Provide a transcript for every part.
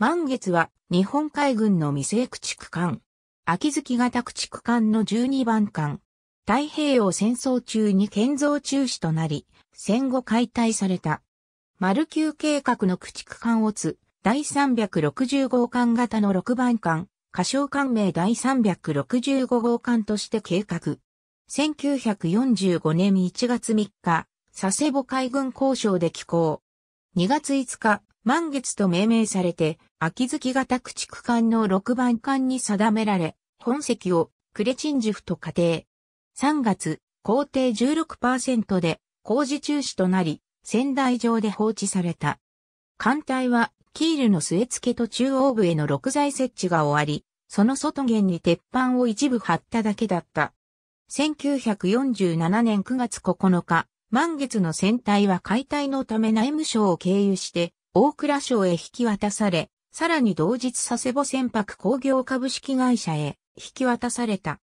満月は日本海軍の未成駆逐艦。秋月型駆逐艦の12番艦。太平洋戦争中に建造中止となり、戦後解体された。丸級計画の駆逐艦をつ、第360号艦型の6番艦、仮称艦名第365号艦として計画。1945年1月3日、佐世保海軍交渉で寄港。2月5日、満月と命名されて、秋月型駆逐艦の6番艦に定められ、本籍をクレチンジフと仮定。3月、皇帝16%で工事中止となり、仙台上で放置された。艦隊はキールの据え付けと中央部への6材設置が終わり、その外弦に鉄板を一部張っただけだった。1947年9月9日、満月の船体は解体のため内務省を経由して、大倉省へ引き渡され、さらに同日佐世保船舶工業株式会社へ引き渡された。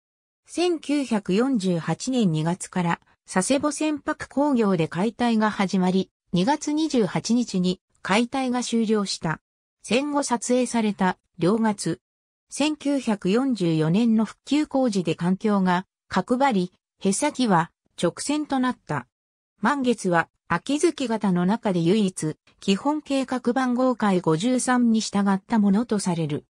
1948年2月から佐世保船舶工業で解体が始まり、2月28日に解体が終了した。戦後撮影された両月。1944年の復旧工事で環境が角張り、へさきは直線となった。満月は秋月型の中で唯一、基本計画番号解53に従ったものとされる。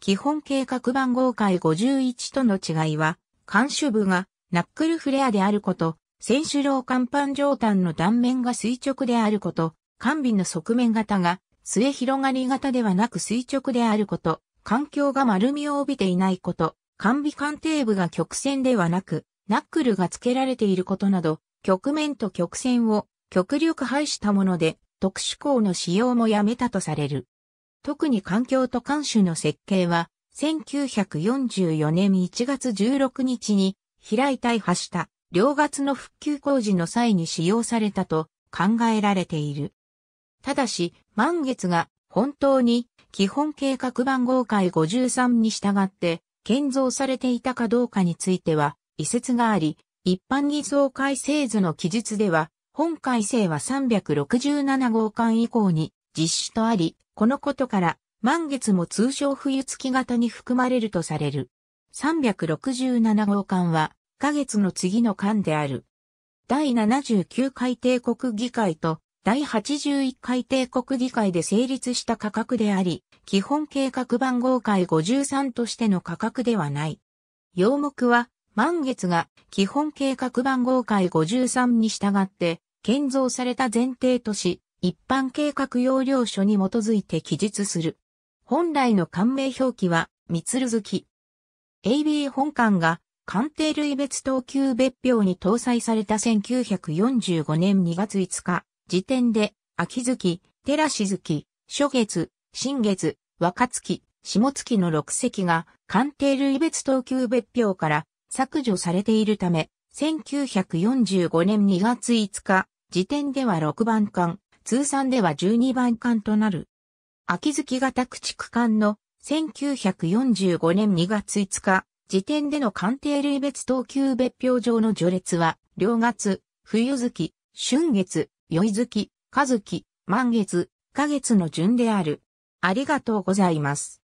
基本計画番号解51との違いは、監視部がナックルフレアであること、選手楼甲板上端の断面が垂直であること、完備の側面型が末広がり型ではなく垂直であること、環境が丸みを帯びていないこと、完備鑑定部が曲線ではなく、ナックルが付けられていることなど、局面と曲線を極力排したもので、特殊鋼の使用もやめたとされる。特に環境と監守の設計は、1944年1月16日に、平井大破した両月の復旧工事の際に使用されたと考えられている。ただし、満月が本当に基本計画番号解53に従って建造されていたかどうかについては、遺説があり、一般偽造改正図の記述では、本改正は367号館以降に実施とあり、このことから、満月も通称冬月型に含まれるとされる。367号館は、か月の次の館である。第79回帝国議会と第81回帝国議会で成立した価格であり、基本計画番号会53としての価格ではない。要目は満月が基本計画番号会53に従って建造された前提とし、一般計画要領書に基づいて記述する。本来の官名表記は、三つる月。AB 本館が官邸類別等級別表に搭載された1945年2月5日時点で、秋月、寺し月、初月、新月、若月、下月の6席が官邸類別等級別表から削除されているため、1945年2月5日、時点では6番艦、通算では12番艦となる。秋月型駆逐艦の1945年2月5日、時点での艦艇類別等級別表上の序列は、両月、冬月、春月、宵月、和月、満月、花月の順である。ありがとうございます。